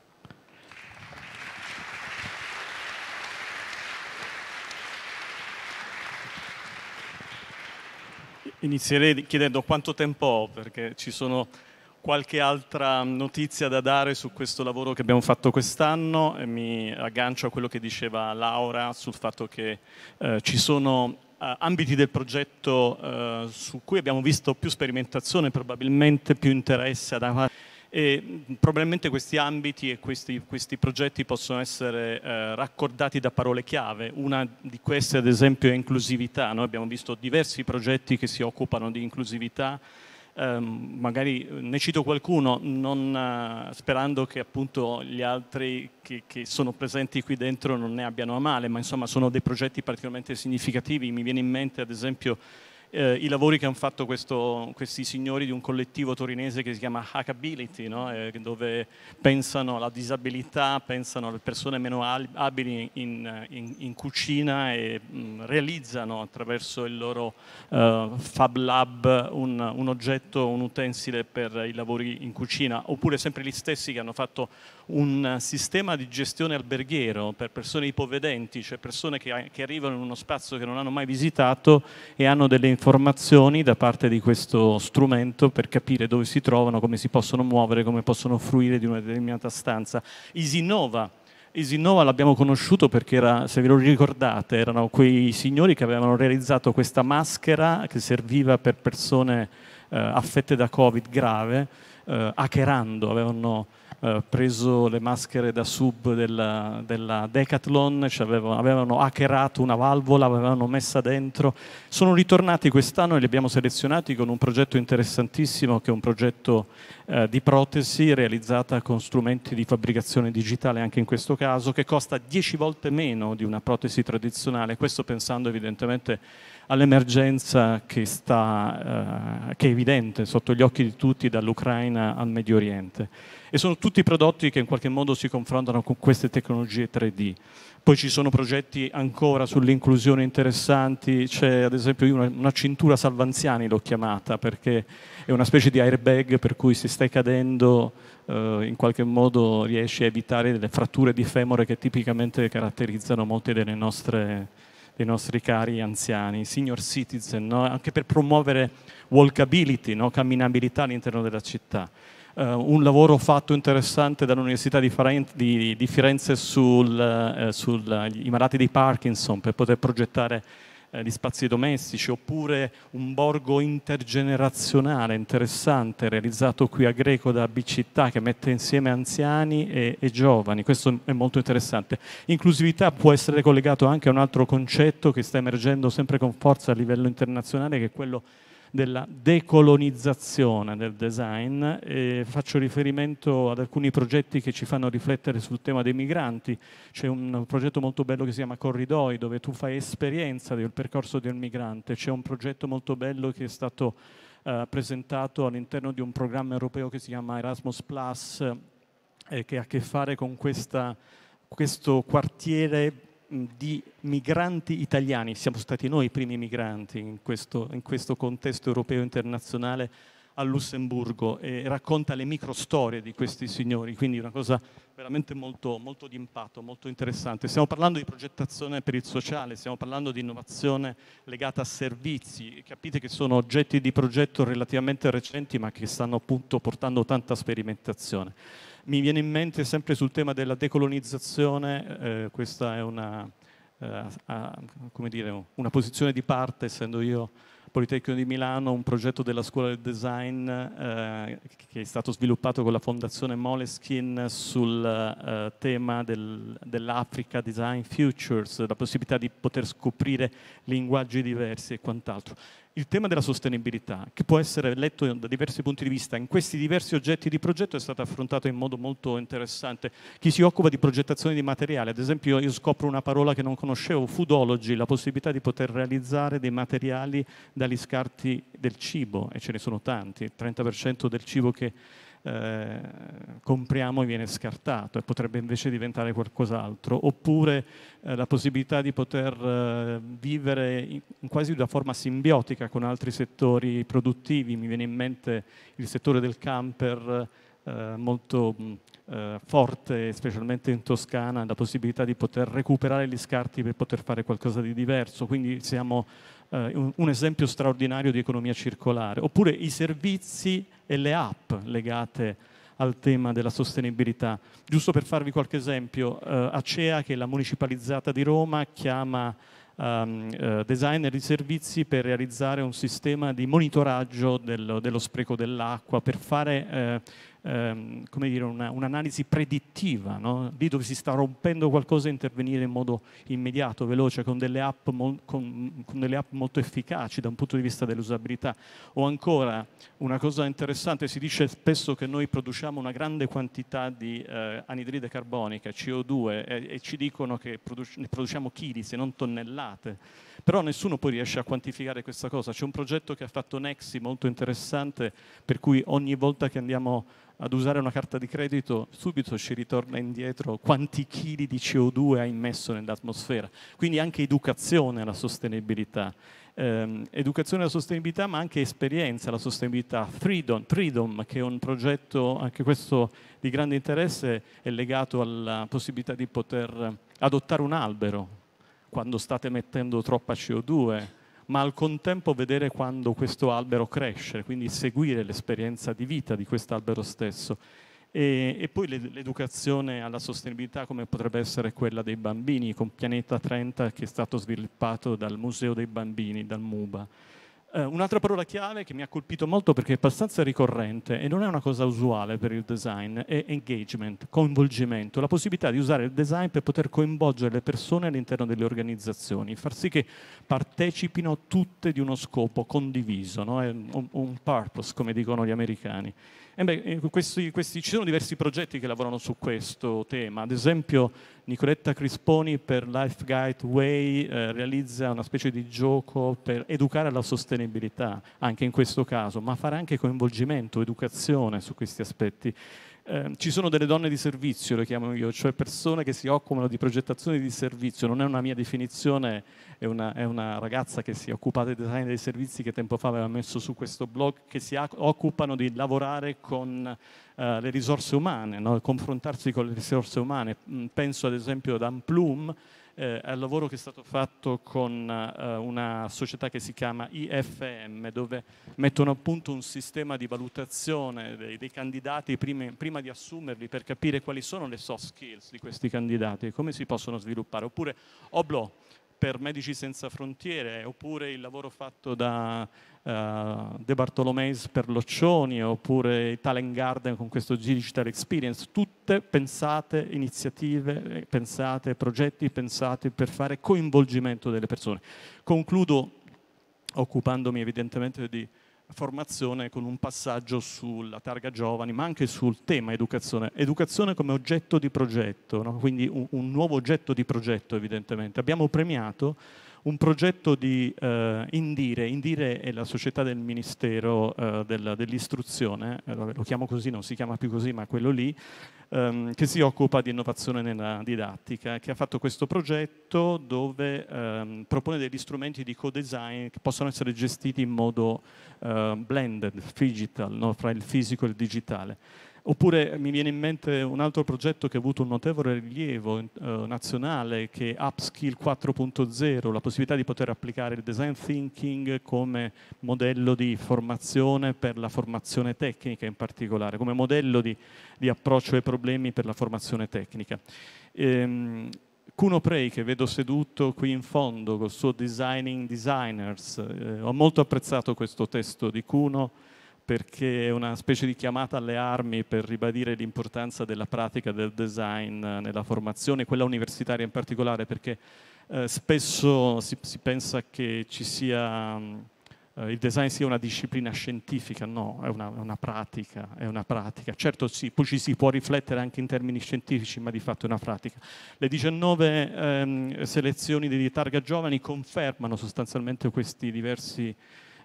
inizierei chiedendo quanto tempo ho, perché ci sono qualche altra notizia da dare su questo lavoro che abbiamo fatto quest'anno e mi aggancio a quello che diceva Laura sul fatto che eh, ci sono eh, ambiti del progetto eh, su cui abbiamo visto più sperimentazione, probabilmente più interesse ad avanzare e probabilmente questi ambiti e questi, questi progetti possono essere eh, raccordati da parole chiave. Una di queste ad esempio è inclusività, noi abbiamo visto diversi progetti che si occupano di inclusività, ehm, magari eh, ne cito qualcuno non, eh, sperando che appunto gli altri che, che, sono presenti qui dentro non ne abbiano a male, ma insomma sono dei progetti particolarmente significativi, mi viene in mente ad esempio eh, i lavori che hanno fatto questo, questi signori di un collettivo torinese che si chiama Hackability, no? eh, dove pensano alla disabilità, pensano alle persone meno abili in, in, in cucina e mh, mm, realizzano attraverso il loro eh, Fab Lab un, un oggetto, un utensile per i lavori in cucina, oppure sempre gli stessi che hanno fatto un sistema di gestione alberghiero per persone ipovedenti, cioè persone che, che arrivano in uno spazio che non hanno mai visitato e hanno delle informazioni da parte di questo strumento per capire dove si trovano, come si possono muovere, come possono fruire di una determinata stanza. Isinova Isinova l'abbiamo conosciuto perché era, se ve lo ricordate, erano quei signori che avevano realizzato questa maschera che serviva per persone eh, affette da Covid grave, eh, hackerando, avevano eh, preso le maschere da sub della, della Decathlon, avevano, avevano, hackerato una valvola, l'avevano messa dentro. Sono ritornati quest'anno e li abbiamo selezionati con un progetto interessantissimo che è un progetto eh, di protesi realizzata con strumenti di fabbricazione digitale anche in questo caso, che costa 10 volte meno di una protesi tradizionale, questo pensando evidentemente all'emergenza che, sta, eh, che è evidente sotto gli occhi di tutti dall'Ucraina al Medio Oriente e sono tutti prodotti che in qualche modo si confrontano con queste tecnologie 3D. Poi ci sono progetti ancora sull'inclusione interessanti, c'è ad esempio una, una, cintura salvanziani l'ho chiamata perché è una specie di airbag per cui se stai cadendo eh, in qualche modo riesci a evitare delle fratture di femore che tipicamente caratterizzano molti delle nostre dei nostri cari anziani, senior citizen, no? anche per promuovere walkability, no? camminabilità all'interno della città eh, un lavoro fatto interessante dall'Università di, di, di, Firenze sugli eh, sul, malati di Parkinson per poter progettare eh, gli spazi domestici, oppure un borgo intergenerazionale interessante realizzato qui a Greco da Bicittà che mette insieme anziani e, e, giovani, questo è molto interessante. Inclusività può essere collegato anche a un altro concetto che sta emergendo sempre con forza a livello internazionale che è quello della decolonizzazione del design. E faccio riferimento ad alcuni progetti che ci fanno riflettere sul tema dei migranti. C'è un progetto molto bello che si chiama Corridoi, dove tu fai esperienza del percorso del migrante. C'è un progetto molto bello che è stato eh, presentato all'interno di un programma europeo che si chiama Erasmus Plus, eh, che ha a che fare con questa, questo quartiere Mm, di migranti italiani, siamo stati noi i primi migranti in questo, in questo contesto europeo internazionale a Lussemburgo e racconta le micro storie di questi signori, quindi una cosa veramente molto, molto di impatto, molto interessante. Stiamo parlando di progettazione per il sociale, stiamo parlando di innovazione legata a servizi, capite che sono oggetti di progetto relativamente recenti ma che stanno appunto portando tanta sperimentazione mi viene in mente sempre sul tema della decolonizzazione, eh, questa è una, eh, a, dire, una, posizione di parte, essendo io Politecnico di Milano, un progetto della Scuola del Design eh, che è stato sviluppato con la Fondazione Moleskin sul eh, tema del, dell'Africa Design Futures, la possibilità di poter scoprire linguaggi diversi e quant'altro il tema della sostenibilità, che può essere letto da diversi punti di vista, in questi diversi oggetti di progetto è stato affrontato in modo molto interessante. Chi si occupa di progettazione di materiale, ad esempio io scopro una parola che non conoscevo, foodology, la possibilità di poter realizzare dei materiali dagli scarti del cibo, e ce ne sono tanti, il 30% del cibo che eh, compriamo e viene scartato e potrebbe invece diventare qualcos'altro, oppure eh, la possibilità di poter eh, vivere in, in quasi una forma simbiotica con altri settori produttivi, mi viene in mente il settore del camper eh, molto eh, forte, specialmente in Toscana, la possibilità di poter recuperare gli scarti per poter fare qualcosa di diverso. Quindi siamo eh, un esempio straordinario di economia circolare, oppure i servizi e le app legate al tema della sostenibilità. Giusto per farvi qualche esempio, eh, Acea, che è la municipalizzata di Roma, chiama um, eh, designer di servizi per realizzare un sistema di monitoraggio dello, dello spreco dell'acqua, per fare eh, ehm, come dire, una, un'analisi predittiva, no? lì dove si sta rompendo qualcosa intervenire in modo immediato, veloce, con delle, app mol- con, con delle app molto efficaci da un punto di vista dell'usabilità. O ancora, una cosa interessante, si dice spesso che noi produciamo una grande quantità di eh, anidride carbonica, CO2, e, e ci dicono che produc- ne produciamo chili, se non tonnellate, però nessuno poi riesce a quantificare questa cosa. C'è un progetto che ha fatto Nexi molto interessante, per cui ogni volta che andiamo ad usare una carta di credito, subito ci ritorna indietro quanti chili di CO2 ha immesso nell'atmosfera. Quindi anche educazione alla sostenibilità. Eh, educazione alla sostenibilità ma anche esperienza alla sostenibilità. Freedom, Freedom, che è un progetto, anche questo di grande interesse, è legato alla possibilità di poter adottare un albero quando state mettendo troppa CO2 ma al contempo vedere quando questo albero cresce, quindi seguire l'esperienza di vita di quest'albero stesso. E, e poi l'educazione alla sostenibilità come potrebbe essere quella dei bambini, con Pianeta 30 che è stato sviluppato dal Museo dei Bambini, dal MUBA. Eh, un'altra parola chiave che mi ha colpito molto perché è abbastanza ricorrente e non è una cosa usuale per il design è engagement, coinvolgimento, la possibilità di usare il design per poter coinvolgere le persone all'interno delle organizzazioni, far sì che partecipino tutte di uno scopo condiviso, no? un, un purpose come dicono gli americani. Beh, eh, questi, questi, ci sono diversi progetti che lavorano su questo tema, ad esempio Nicoletta Crisponi per Life Guide Way eh, realizza una specie di gioco per educare alla sostenibilità, anche in questo caso, ma fare anche coinvolgimento, educazione su questi aspetti. Eh, ci sono delle donne di servizio, le chiamo io, cioè persone che si occupano di progettazione di servizio, non è una mia definizione è una, è una, ragazza che si è occupata di design dei servizi che tempo fa aveva messo su questo blog, che si occupano di lavorare con eh, le risorse umane, no? confrontarsi con le risorse umane. Mm, penso ad esempio ad Amplum, eh, al lavoro che è stato fatto con eh, una società che si chiama IFM, dove mettono a punto un sistema di valutazione dei, dei candidati prima, prima, di assumerli per capire quali sono le soft skills di questi candidati e come si possono sviluppare. Oppure Oblo, per Medici Senza Frontiere, oppure il lavoro fatto da uh, De Bartolomeis per Loccioni, oppure Talent Garden con questo Digital Experience, tutte pensate iniziative, eh, pensate progetti, pensate per fare coinvolgimento delle persone. Concludo occupandomi evidentemente di formazione con un passaggio sulla targa giovani, ma anche sul tema educazione. Educazione come oggetto di progetto, no? quindi un, un nuovo oggetto di progetto evidentemente. Abbiamo premiato un progetto di eh, Indire, Indire è la società del Ministero eh, della, dell'Istruzione, eh, lo chiamo così, non si chiama più così, ma quello lì, ehm, che si occupa di innovazione nella didattica, che ha fatto questo progetto dove ehm, propone degli strumenti di co-design che possono essere gestiti in modo eh, blended, digital, no? fra il fisico e il digitale. Oppure mi viene in mente un altro progetto che ha avuto un notevole rilievo eh, nazionale che è Upskill 4.0, la possibilità di poter applicare il design thinking come modello di formazione per la formazione tecnica in particolare, come modello di, di approccio ai problemi per la formazione tecnica. Ehm, Kuno Prey, che vedo seduto qui in fondo col suo Designing Designers, eh, ho molto apprezzato questo testo di Kuno, perché è una specie di chiamata alle armi per ribadire l'importanza della pratica del design eh, nella formazione, quella universitaria in particolare, perché eh, spesso si, si, pensa che sia, mm, eh, il design sia una disciplina scientifica, no, è una, una, pratica, è una pratica. Certo sì, poi ci si può riflettere anche in termini scientifici, ma di fatto è una pratica. Le 19 ehm, selezioni di targa giovani confermano sostanzialmente questi diversi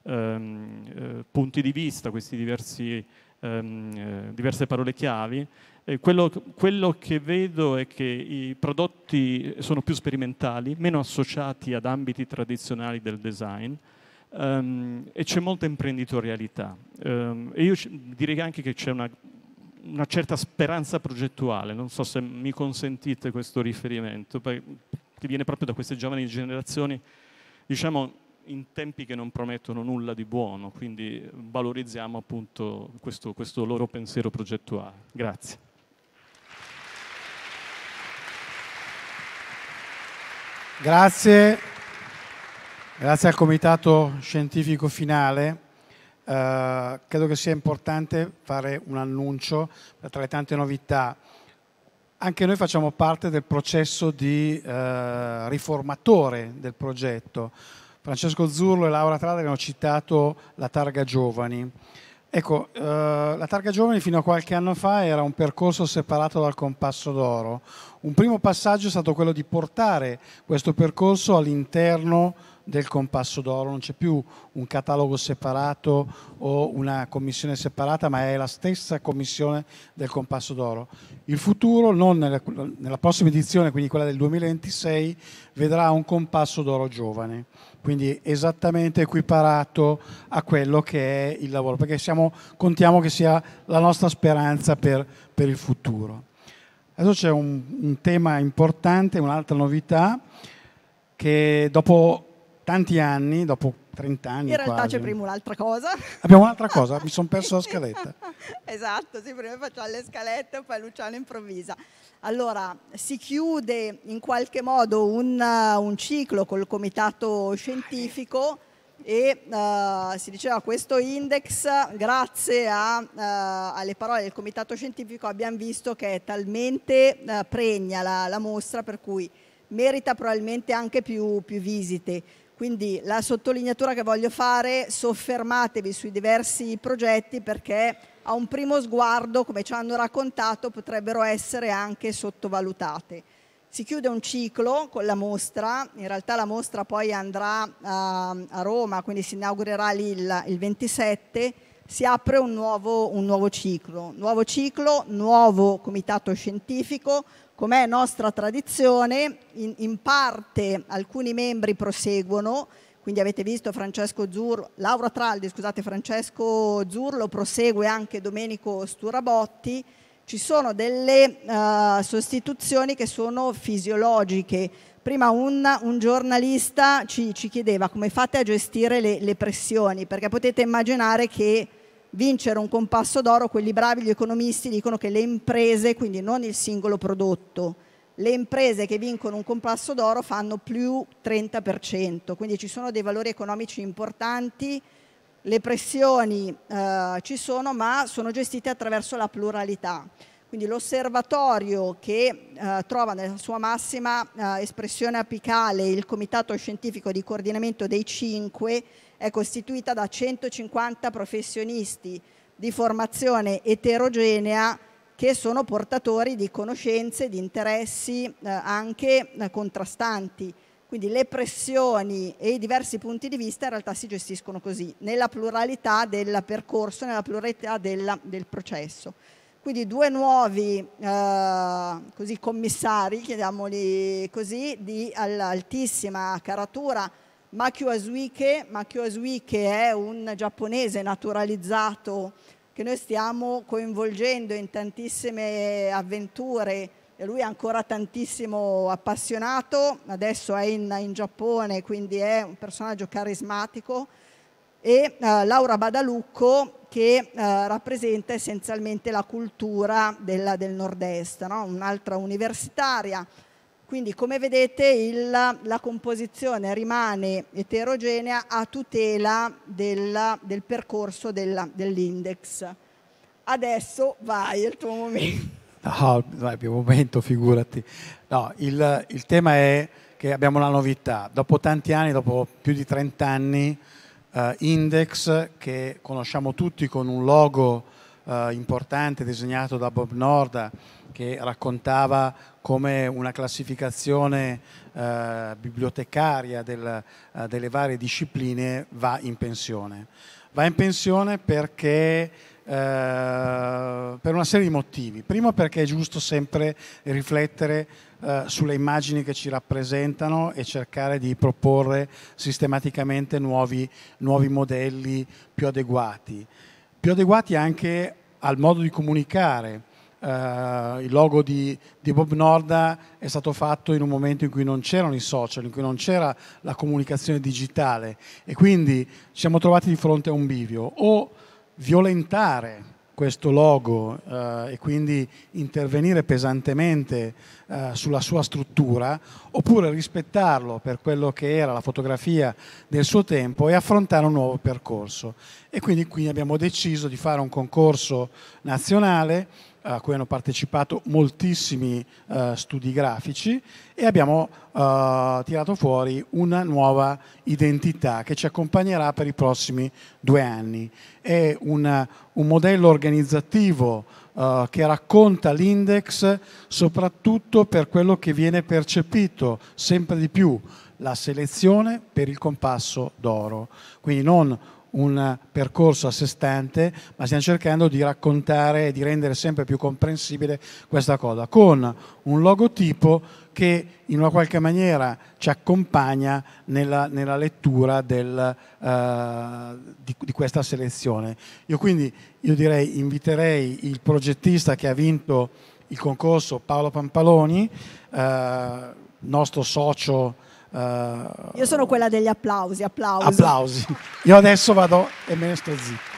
ehm, eh, punti di vista, queste ehm, eh, diverse parole chiavi, eh, quello, quello, che vedo è che i prodotti sono più sperimentali, meno associati ad ambiti tradizionali del design um, e c'è molta imprenditorialità. Um, e io direi anche che c'è una, una, certa speranza progettuale, non so se mi consentite questo riferimento, che viene proprio da queste giovani generazioni, diciamo, in tempi che non promettono nulla di buono, quindi valorizziamo appunto questo, questo loro pensiero progettuale. Grazie. Grazie, grazie al comitato scientifico finale. Eh, credo che sia importante fare un annuncio tra le tante novità. Anche noi facciamo parte del processo di eh, riformatore del progetto. Francesco Zurlo e Laura Trada hanno citato la targa giovani. Ecco, eh, la targa giovani fino a qualche anno fa era un percorso separato dal compasso d'oro. Un primo passaggio è stato quello di portare questo percorso all'interno del compasso d'oro, non c'è più un catalogo separato o una commissione separata, ma è la stessa commissione del compasso d'oro. Il futuro, non nella, nella prossima edizione, quindi quella del 2026, vedrà un compasso d'oro giovane quindi esattamente equiparato a quello che è il lavoro, perché siamo, contiamo che sia la nostra speranza per, per il futuro. Adesso c'è un, un tema importante, un'altra novità, che dopo tanti anni, dopo 30 anni. In realtà quasi. c'è prima un'altra cosa. Abbiamo un'altra cosa, mi sono perso la scaletta. esatto, sì, prima facciamo le scalette, e poi Luciano improvvisa. Allora, si chiude in qualche modo un, un ciclo col comitato scientifico e uh, si diceva questo index, grazie a, uh, alle parole del comitato scientifico abbiamo visto che è talmente uh, pregna la, la, mostra per cui merita probabilmente anche più, più visite quindi la sottolineatura che voglio fare, soffermatevi sui diversi progetti perché a un primo sguardo, come ci hanno raccontato, potrebbero essere anche sottovalutate. Si chiude un ciclo con la mostra, in realtà la mostra poi andrà a, a Roma, quindi si inaugurerà lì il, il 27, si apre un nuovo, un nuovo ciclo, nuovo ciclo, nuovo comitato scientifico, Com'è nostra tradizione, in, in parte alcuni membri proseguono, quindi avete visto Francesco Zurlo, Laura Traldi, scusate, Francesco Zurlo prosegue anche Domenico Sturabotti, ci sono delle uh, sostituzioni che sono fisiologiche. Prima un, un giornalista ci, ci, chiedeva come fate a gestire le, le pressioni, perché potete immaginare che vincere un compasso d'oro, quelli bravi, gli economisti dicono che le imprese, quindi non il singolo prodotto, le imprese che vincono un compasso d'oro fanno più 30%, quindi ci sono dei valori economici importanti, le pressioni eh, ci sono, ma sono gestite attraverso la pluralità. Quindi l'osservatorio che eh, trova nella sua massima eh, espressione apicale il Comitato Scientifico di Coordinamento dei Cinque è costituita da 150 professionisti di formazione eterogenea che sono portatori di conoscenze, di interessi eh, anche eh, contrastanti. Quindi le pressioni e i diversi punti di vista in realtà si gestiscono così, nella pluralità del percorso, nella pluralità della, del processo. Quindi due nuovi eh, così, commissari, chiamiamoli così, di altissima caratura Makio Asuike. Makio Asuike è un giapponese naturalizzato che noi stiamo coinvolgendo in tantissime avventure e lui è ancora tantissimo appassionato, adesso è in, in Giappone, quindi è un personaggio carismatico, e eh, Laura Badalucco che eh, rappresenta essenzialmente la cultura della, del nord-est, no? un'altra universitaria quindi come vedete il, la composizione rimane eterogenea a tutela del, del percorso dell'index. Adesso vai, è il tuo momento. No, dai, più momento, figurati. No, il, il, tema è che abbiamo una novità. Dopo tanti anni, dopo più di 30 anni, eh, Index, che conosciamo tutti con un logo eh, importante disegnato da Bob Norda, che raccontava come una classificazione eh, bibliotecaria del, eh, delle varie discipline va in pensione. Va in pensione perché eh, per una serie di motivi. Primo perché è giusto sempre riflettere eh, sulle immagini che ci rappresentano e cercare di proporre sistematicamente nuovi, nuovi modelli più adeguati. Più adeguati anche al modo di comunicare Uh, il logo di, di, Bob Norda è stato fatto in un momento in cui non c'erano i social, in cui non c'era la comunicazione digitale e quindi ci siamo trovati di fronte a un bivio o violentare questo logo uh, e quindi intervenire pesantemente uh, sulla sua struttura oppure rispettarlo per quello che era la fotografia del suo tempo e affrontare un nuovo percorso. E quindi qui abbiamo deciso di fare un concorso nazionale a cui hanno partecipato moltissimi uh, studi grafici e abbiamo uh, tirato fuori una nuova identità che ci accompagnerà per i prossimi due anni. È una, un modello organizzativo uh, che racconta l'index soprattutto per quello che viene percepito sempre di più, la selezione per il compasso d'oro. Quindi non un percorso a sé stante, ma stiamo cercando di raccontare e di rendere sempre più comprensibile questa cosa, con un logotipo che in una qualche maniera ci accompagna nella, nella lettura del, uh, di, di, questa selezione. Io quindi io direi inviterei il progettista che ha vinto il concorso, Paolo Pampaloni, uh, nostro socio Uh, Io sono quella degli applausi, applausi. Applausi. Io adesso vado e me ne sto zitto.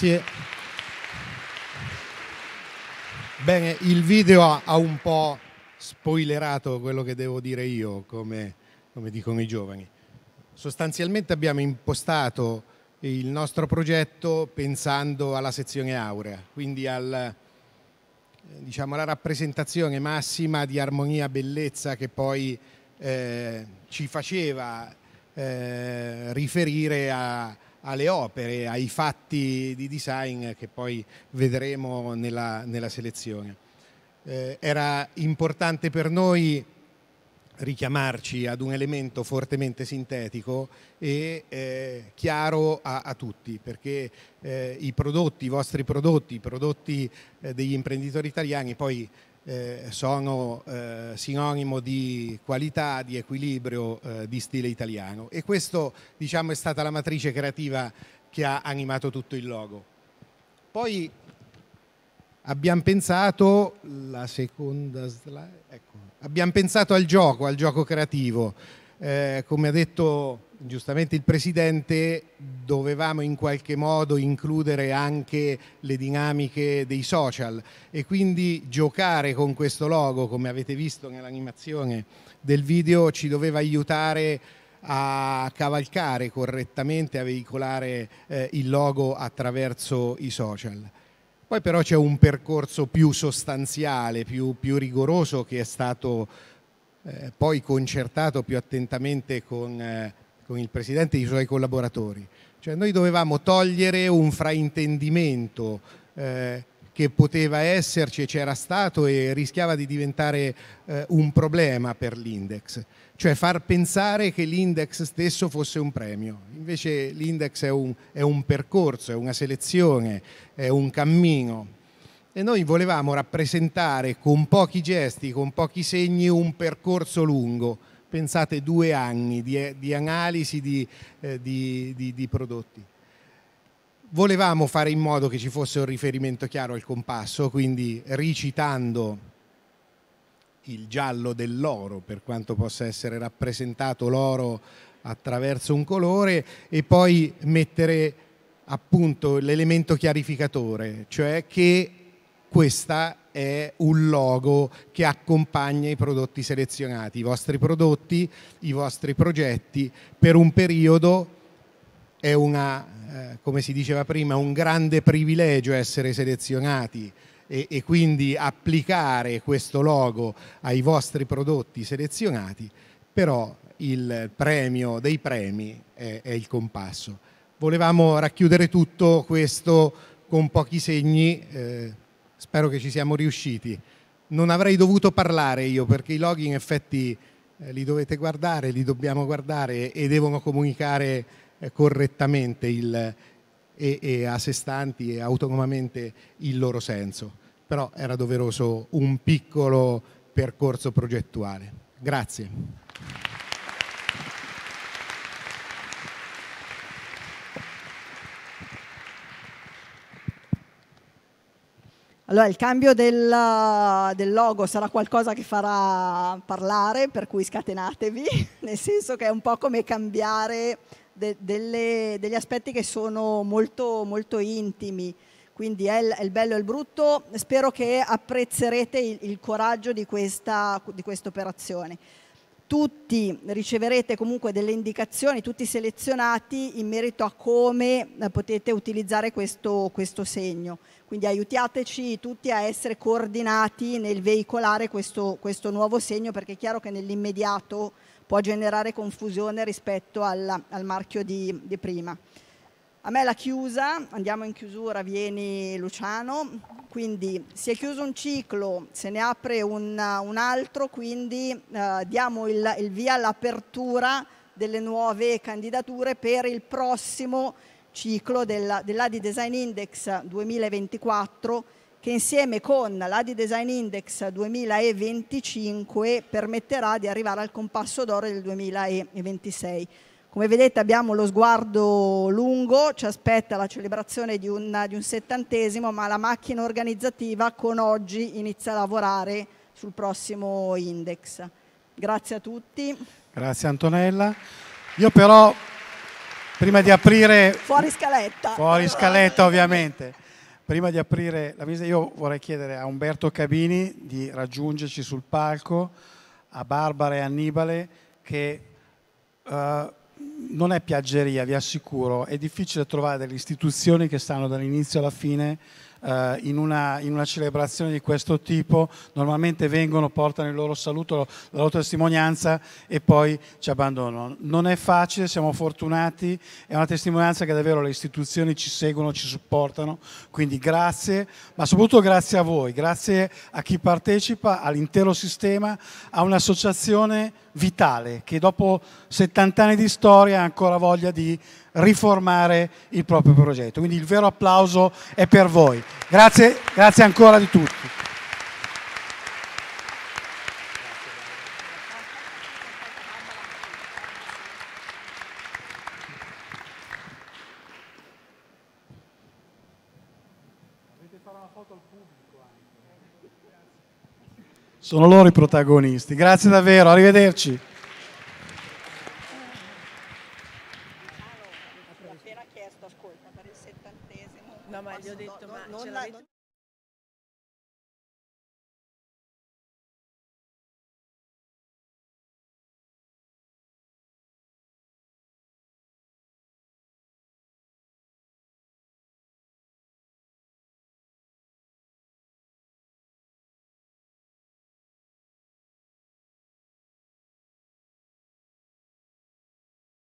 Grazie. Bene, il video ha un po' spoilerato quello che devo dire io, come, come dicono i giovani. Sostanzialmente abbiamo impostato il nostro progetto pensando alla sezione aurea, quindi al, diciamo, alla rappresentazione massima di armonia, e bellezza che poi eh, ci faceva eh, riferire a, alle opere, ai fatti di design che poi vedremo nella, nella selezione. Eh, era importante per noi richiamarci ad un elemento fortemente sintetico e eh, chiaro a, a, tutti, perché eh, i prodotti, i vostri prodotti, i prodotti eh, degli imprenditori italiani poi eh, sono eh, sinonimo di qualità, di equilibrio, eh, di stile italiano e questo diciamo, è stata la matrice creativa che ha animato tutto il logo. Poi abbiamo pensato, seconda slide, ecco, abbiamo pensato al gioco, al gioco creativo, eh, come ha detto giustamente il Presidente, dovevamo in qualche modo includere anche le dinamiche dei social e quindi giocare con questo logo, come avete visto nell'animazione del video, ci doveva aiutare a cavalcare correttamente, a veicolare eh, il logo attraverso i social. Poi però c'è un percorso più sostanziale, più, più rigoroso che è stato eh, poi concertato più attentamente con eh, con il Presidente e i suoi collaboratori. Cioè noi dovevamo togliere un fraintendimento eh, che poteva esserci e c'era stato e rischiava di diventare eh, un problema per l'index, cioè far pensare che l'index stesso fosse un premio. Invece l'index è un, è un percorso, è una selezione, è un cammino. E noi volevamo rappresentare con pochi gesti, con pochi segni, un percorso lungo pensate, due anni di, di analisi di, eh, di, di, prodotti. Volevamo fare in modo che ci fosse un riferimento chiaro al compasso, quindi ricitando il giallo dell'oro, per quanto possa essere rappresentato l'oro attraverso un colore, e poi mettere appunto l'elemento chiarificatore, cioè che questa è un logo che accompagna i prodotti selezionati, i vostri prodotti, i vostri progetti per un periodo è una, eh, come si diceva prima, un grande privilegio essere selezionati e, e, quindi applicare questo logo ai vostri prodotti selezionati, però il premio dei premi è, è il compasso. Volevamo racchiudere tutto questo con pochi segni. Eh, Spero che ci siamo riusciti. Non avrei dovuto parlare io perché i loghi in effetti eh, li dovete guardare, li dobbiamo guardare e devono comunicare eh, correttamente il, e, e a sé stanti e autonomamente il loro senso. Però era doveroso un piccolo percorso progettuale. Grazie. Allora, il cambio del, del, logo sarà qualcosa che farà parlare, per cui scatenatevi, nel senso che è un po' come cambiare de, delle, degli aspetti che sono molto, molto intimi. Quindi è il, è il, bello e il brutto. Spero che apprezzerete il, il coraggio di questa di quest operazione tutti riceverete comunque delle indicazioni, tutti selezionati in merito a come eh, potete utilizzare questo, questo segno. Quindi aiutateci tutti a essere coordinati nel veicolare questo, questo nuovo segno perché è chiaro che nell'immediato può generare confusione rispetto alla, al marchio di, di prima. A me la chiusa, andiamo in chiusura, vieni Luciano, quindi si è chiuso un ciclo, se ne apre un, un altro, quindi eh, diamo il, il via all'apertura delle nuove candidature per il prossimo ciclo della, dell'ADI Design Index 2024 che insieme con l'ADI Design Index 2025 permetterà di arrivare al compasso d'oro del 2026. Come vedete abbiamo lo sguardo lungo, ci aspetta la celebrazione di un, di un settantesimo, ma la macchina organizzativa con oggi inizia a lavorare sul prossimo index. Grazie a tutti. Grazie Antonella. Io però, prima di aprire... Fuori scaletta. Fuori scaletta ovviamente. Prima di aprire la visita, io vorrei chiedere a Umberto Cabini di raggiungerci sul palco, a Barbara e Annibale che... Uh, non è piaggeria, vi assicuro, è difficile trovare delle istituzioni che stanno dall'inizio alla fine eh, in, una, in, una, celebrazione di questo tipo, normalmente vengono, portano il loro saluto, la loro testimonianza e poi ci abbandonano. Non è facile, siamo fortunati, è una testimonianza che davvero le istituzioni ci seguono, ci supportano, quindi grazie, ma soprattutto grazie a voi, grazie a chi partecipa, all'intero sistema, a un'associazione vitale che dopo 70 anni di storia ha ancora voglia di riformare il proprio progetto. Quindi il vero applauso è per voi. Grazie, grazie ancora di tutti. Sono loro i protagonisti. Grazie davvero, arrivederci.